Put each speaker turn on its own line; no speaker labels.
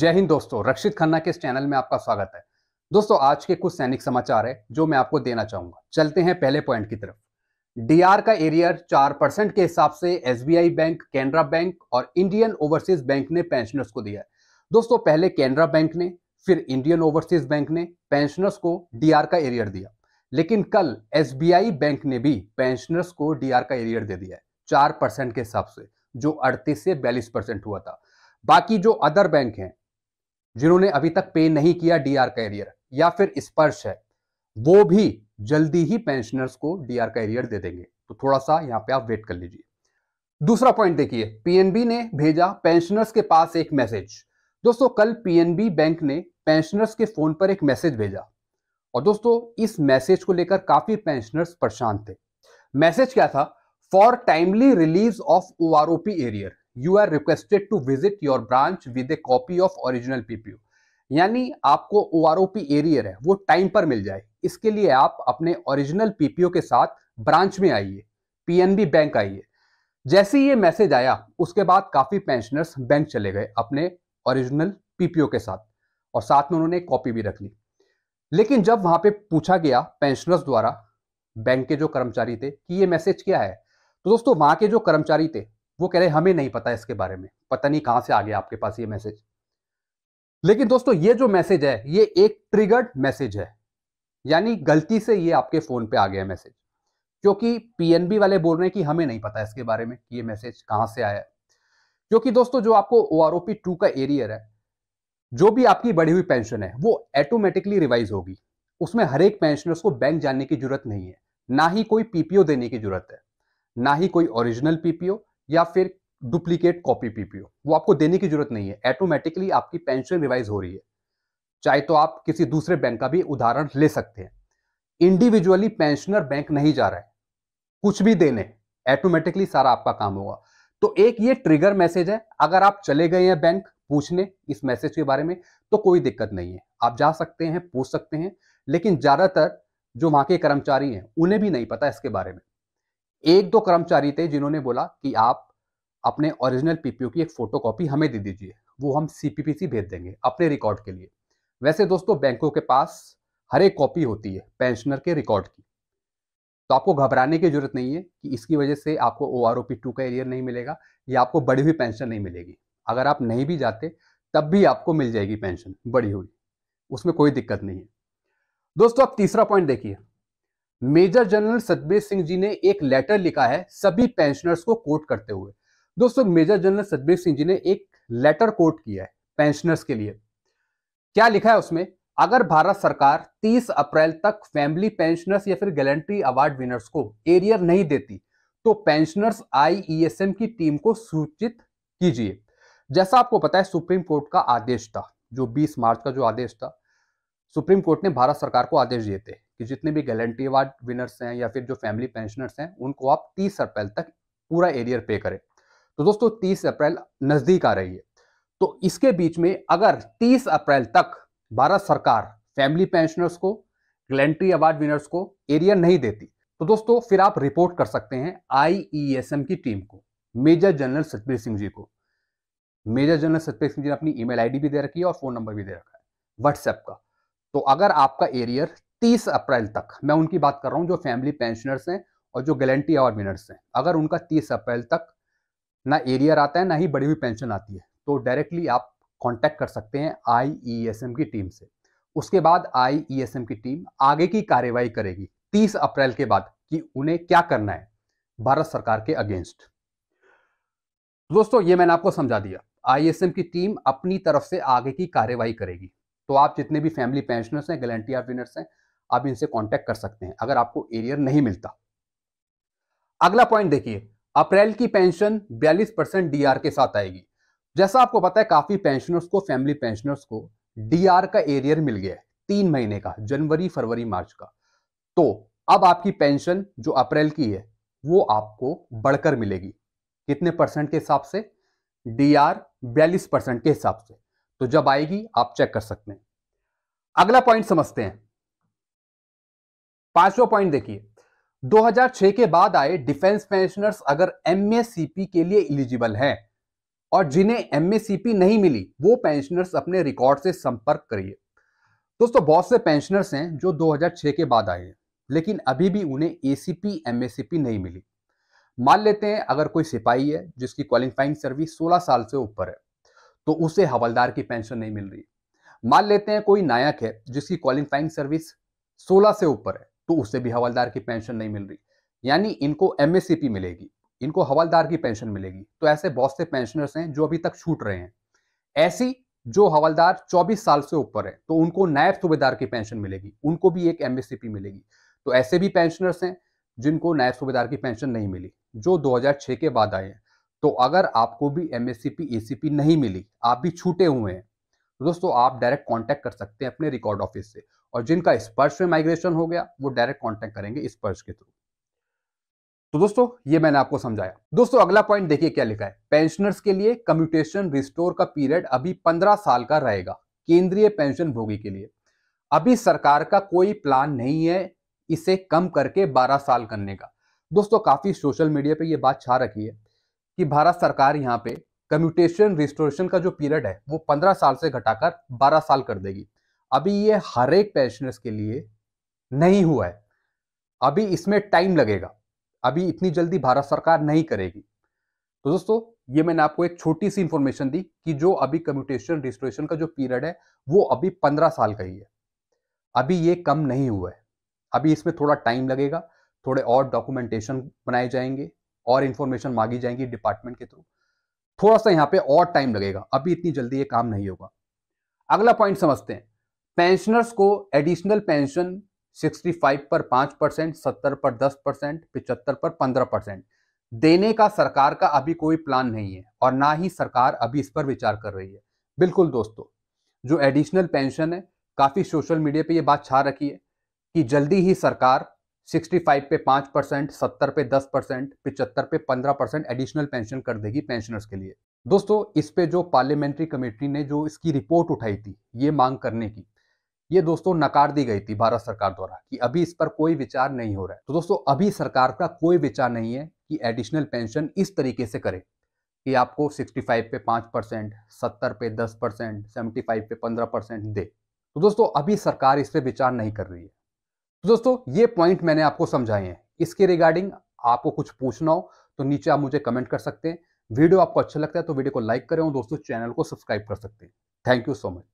जय हिंद दोस्तों रक्षित खन्ना के इस चैनल में आपका स्वागत है दोस्तों आज के कुछ सैनिक समाचार है जो मैं आपको देना चाहूंगा चलते हैं पहले पॉइंट की तरफ डीआर का एरियर चार परसेंट के हिसाब से एसबीआई बैंक कैनरा बैंक और इंडियन ओवरसीज बैंक ने पेंशनर्स को दिया है दोस्तों पहले कैनरा बैंक ने फिर इंडियन ओवरसीज बैंक ने पेंशनर्स को डीआर का एरियर दिया लेकिन कल एसबीआई बैंक ने भी पेंशनर्स को डीआर का एरियर दे दिया है चार परसेंट के हिसाब से जो अड़तीस से बयालीस परसेंट हुआ था बाकी जो अदर बैंक हैं जिन्होंने अभी तक पे नहीं किया डीआर कैरियर या फिर स्पर्श है वो भी जल्दी ही पेंशनर्स को डीआर कैरियर दे देंगे तो थोड़ा सा यहाँ पे आप वेट कर लीजिए दूसरा पॉइंट देखिए पीएनबी ने भेजा पेंशनर्स के पास एक मैसेज दोस्तों कल पीएनबी बैंक ने पेंशनर्स के फोन पर एक मैसेज भेजा और दोस्तों इस मैसेज को लेकर काफी पेंशनर्स परेशान थे मैसेज क्या था for timely release of O R O P arrear you are requested to visit your branch with a copy of original PPO यानी आपको O R O P arrear है वो टाइम पर मिल जाए इसके लिए आप अपने ओरिजिनल पीपीओ के साथ ब्रांच में आइए पीएनबी बैंक आइए जैसे ही ये मैसेज आया उसके बाद काफ़ी पेंशनर्स बैंक चले गए अपने ओरिजिनल पीपीओ के साथ और साथ में उन्होंने कॉपी भी रख ली लेकिन जब वहां पे पूछा गया पेंशनर्स द्वारा बैंक के जो कर्मचारी थे कि ये मैसेज क्या है तो दोस्तों वहां के जो कर्मचारी थे वो कह रहे हमें नहीं पता इसके बारे में पता नहीं कहां से आ गया आपके पास ये मैसेज लेकिन दोस्तों ये जो मैसेज है ये एक ट्रिगर्ड मैसेज है यानी गलती से ये आपके फोन पे आ गया मैसेज क्योंकि पीएनबी वाले बोल रहे हैं कि हमें नहीं पता इसके बारे में ये मैसेज कहां से आया है क्योंकि दोस्तों जो आपको ओ आर ओपी टू का एरियर है जो भी आपकी बढ़ी हुई पेंशन है वो ऑटोमेटिकली रिवाइज होगी उसमें हर एक पेंशनर्स को बैंक जाने की जरूरत नहीं है ना ही कोई पीपीओ देने की जरूरत है ना ही कोई ओरिजिनल पीपीओ या फिर डुप्लीकेट कॉपी पीपीओ वो आपको देने की जरूरत नहीं है ऑटोमेटिकली आपकी पेंशन रिवाइज हो रही है चाहे तो आप किसी दूसरे बैंक का भी उदाहरण ले सकते हैं इंडिविजुअली पेंशनर बैंक नहीं जा रहा है कुछ भी देने ऑटोमेटिकली सारा आपका काम होगा तो एक ये ट्रिगर मैसेज है अगर आप चले गए हैं बैंक पूछने इस मैसेज के बारे में तो कोई दिक्कत नहीं है आप जा सकते हैं पूछ सकते हैं लेकिन ज्यादातर जो वहां के कर्मचारी हैं उन्हें भी नहीं पता इसके बारे में एक दो कर्मचारी थे जिन्होंने बोला कि आप अपने ओरिजिनल पीपीओ की एक फोटोकॉपी हमें दे दीजिए वो हम सीपीपीसी भेज देंगे अपने रिकॉर्ड के लिए वैसे दोस्तों बैंकों के पास हर एक कॉपी होती है पेंशनर के रिकॉर्ड की तो आपको घबराने की जरूरत नहीं है कि इसकी वजह से आपको ओ आर टू का एरियर नहीं मिलेगा या आपको बड़ी हुई पेंशन नहीं मिलेगी अगर आप नहीं भी जाते तब भी आपको मिल जाएगी पेंशन बड़ी हुई उसमें कोई दिक्कत नहीं है दोस्तों आप तीसरा पॉइंट देखिए मेजर जनरल सतबीर सिंह जी ने एक लेटर लिखा है सभी पेंशनर्स को कोट करते हुए दोस्तों मेजर जनरल सतबीर सिंह जी ने एक लेटर कोट किया है पेंशनर्स के लिए क्या लिखा है उसमें अगर भारत सरकार 30 अप्रैल तक फैमिली पेंशनर्स या फिर गैलेंट्री अवार्ड विनर्स को एरियर नहीं देती तो पेंशनर्स आईईएसएम e की टीम को सूचित कीजिए जैसा आपको पता है सुप्रीम कोर्ट का आदेश था जो 20 मार्च का जो आदेश था सुप्रीम कोर्ट ने भारत सरकार को आदेश दिए थे कि जितने भी गैलेंटी अवार्ड विनर्स हैं या फिर जो फैमिली पेंशनर्स हैं उनको आप तीस अप्रैल तक पूरा एरियर पे करें तो दोस्तों तीस अप्रैल नज़दीक आ रही है तो इसके बीच में अगर तीस अप्रैल तक भारत सरकार फैमिली पेंशनर्स को ग्लेंट्री अवार्ड विनर्स को एरियर नहीं देती तो दोस्तों फिर आप रिपोर्ट कर सकते हैं आईईएसएम e की टीम को मेजर जनरल सतबीर सिंह जी को मेजर जनरल सतबीर सिंह जी ने अपनी ईमेल आईडी भी दे रखी है और फोन नंबर भी दे रखा है व्हाट्सएप का तो अगर आपका एरियर 30 अप्रैल तक मैं उनकी बात कर रहा हूँ जो फैमिली पेंशनर्स हैं और जो गारंटी अवार्ड विनर्स हैं अगर उनका 30 अप्रैल तक ना एरियर आता है ना ही बड़ी हुई पेंशन आती है तो डायरेक्टली आप कॉन्टैक्ट कर सकते हैं आई e की टीम से उसके बाद आई e की टीम आगे की कार्यवाही करेगी तीस अप्रैल के बाद कि उन्हें क्या करना है भारत सरकार के अगेंस्ट दोस्तों ये मैंने आपको समझा दिया आईएसएम e की टीम अपनी तरफ से आगे की कार्यवाही करेगी तो आप जितने भी फैमिली पेंशनर्स हैं गारंटी ऑफ विनर्स हैं आप इनसे कॉन्टैक्ट कर सकते हैं अगर आपको एरियर नहीं मिलता अगला पॉइंट देखिए अप्रैल की पेंशन बयालीस परसेंट डीआर के साथ आएगी जैसा आपको पता है काफी पेंशनर्स को फैमिली पेंशनर्स को डी का एरियर मिल गया है तीन महीने का जनवरी फरवरी मार्च का तो अब आपकी पेंशन जो अप्रैल की है वो आपको बढ़कर मिलेगी कितने परसेंट के हिसाब से डी आर बयालीस परसेंट के हिसाब से तो जब आएगी आप चेक कर सकते हैं अगला पॉइंट समझते हैं पांचवा पॉइंट देखिए 2006 के बाद आए डिफेंस पेंशनर्स अगर एम के लिए इलिजिबल हैं और जिन्हें एम नहीं मिली वो पेंशनर्स अपने रिकॉर्ड से संपर्क करिए दोस्तों बहुत से पेंशनर्स हैं जो 2006 के बाद आए हैं लेकिन अभी भी उन्हें ए सी नहीं मिली मान लेते हैं अगर कोई सिपाही है जिसकी क्वालिफाइंग सर्विस 16 साल से ऊपर है तो उसे हवलदार की पेंशन नहीं मिल रही मान लेते हैं कोई नायक है जिसकी क्वालिफाइंग सर्विस 16 से ऊपर है तो उसे भी हवलदार की पेंशन नहीं मिल रही यानी इनको एम मिलेगी इनको हवलदार की पेंशन मिलेगी तो ऐसे बहुत से पेंशनर्स हैं जो अभी तक छूट रहे हैं ऐसी जो हवलदार 24 साल से ऊपर है तो उनको नायब सूबेदार की पेंशन मिलेगी उनको भी एक एम मिलेगी तो ऐसे भी पेंशनर्स हैं जिनको नायब सूबेदार की पेंशन नहीं मिली जो 2006 के बाद आए हैं तो अगर आपको भी एम एस नहीं मिली आप भी छूटे हुए हैं तो दोस्तों आप डायरेक्ट कांटेक्ट कर सकते हैं अपने रिकॉर्ड ऑफिस से और जिनका स्पर्श में माइग्रेशन हो गया वो डायरेक्ट कांटेक्ट करेंगे स्पर्श के थ्रू तो दोस्तों ये मैंने आपको समझाया दोस्तों अगला पॉइंट देखिए क्या लिखा है पेंशनर्स के लिए कम्यूटेशन रिस्टोर का पीरियड अभी पंद्रह साल का रहेगा केंद्रीय पेंशन भोगी के लिए अभी सरकार का कोई प्लान नहीं है इसे कम करके बारह साल करने का दोस्तों काफी सोशल मीडिया पर यह बात छा रखी है कि भारत सरकार यहाँ पे कम्यूटेशन रिस्टोरेशन का जो पीरियड है वो पंद्रह साल से घटाकर बारह साल कर देगी अभी ये हर एक पेंशनर्स के लिए नहीं हुआ है अभी इसमें टाइम लगेगा अभी इतनी जल्दी भारत सरकार नहीं करेगी तो दोस्तों ये मैंने आपको एक छोटी सी इंफॉर्मेशन दी कि जो अभी कम्यूटेशन रिस्टोरेशन का जो पीरियड है वो अभी पंद्रह साल का ही है अभी ये कम नहीं हुआ है अभी इसमें थोड़ा टाइम लगेगा थोड़े और डॉक्यूमेंटेशन बनाए जाएंगे और इन्फॉर्मेशन मांगी जाएंगी डिपार्टमेंट के थ्रू थोड़ा सा यहाँ पे और टाइम लगेगा अभी इतनी जल्दी ये काम नहीं होगा अगला पॉइंट समझते हैं पेंशनर्स को एडिशनल पेंशन 65 पर 5 परसेंट सत्तर पर 10 परसेंट पिचहत्तर पर 15 परसेंट देने का सरकार का अभी कोई प्लान नहीं है और ना ही सरकार अभी इस पर विचार कर रही है बिल्कुल दोस्तों जो एडिशनल पेंशन है काफ़ी सोशल मीडिया पे ये बात छा रखी है कि जल्दी ही सरकार सिक्सटी फाइव पे पाँच परसेंट सत्तर पे दस परसेंट पिचहत्तर पे पंद्रह परसेंट एडिशनल पेंशन कर देगी पेंशनर्स के लिए दोस्तों इस पे जो पार्लियामेंट्री कमेटी ने जो इसकी रिपोर्ट उठाई थी ये मांग करने की ये दोस्तों नकार दी गई थी भारत सरकार द्वारा कि अभी इस पर कोई विचार नहीं हो रहा है तो दोस्तों अभी सरकार का कोई विचार नहीं है कि एडिशनल पेंशन इस तरीके से करे कि आपको 65 पे 5 परसेंट सत्तर पे 10 परसेंट सेवेंटी पे 15 परसेंट दे तो दोस्तों अभी सरकार इस पर विचार नहीं कर रही है तो दोस्तों ये पॉइंट मैंने आपको समझाए हैं इसके रिगार्डिंग आपको कुछ पूछना हो तो नीचे आप मुझे कमेंट कर सकते हैं वीडियो आपको अच्छा लगता है तो वीडियो को लाइक करें और दोस्तों चैनल को सब्सक्राइब कर सकते हैं थैंक यू सो मच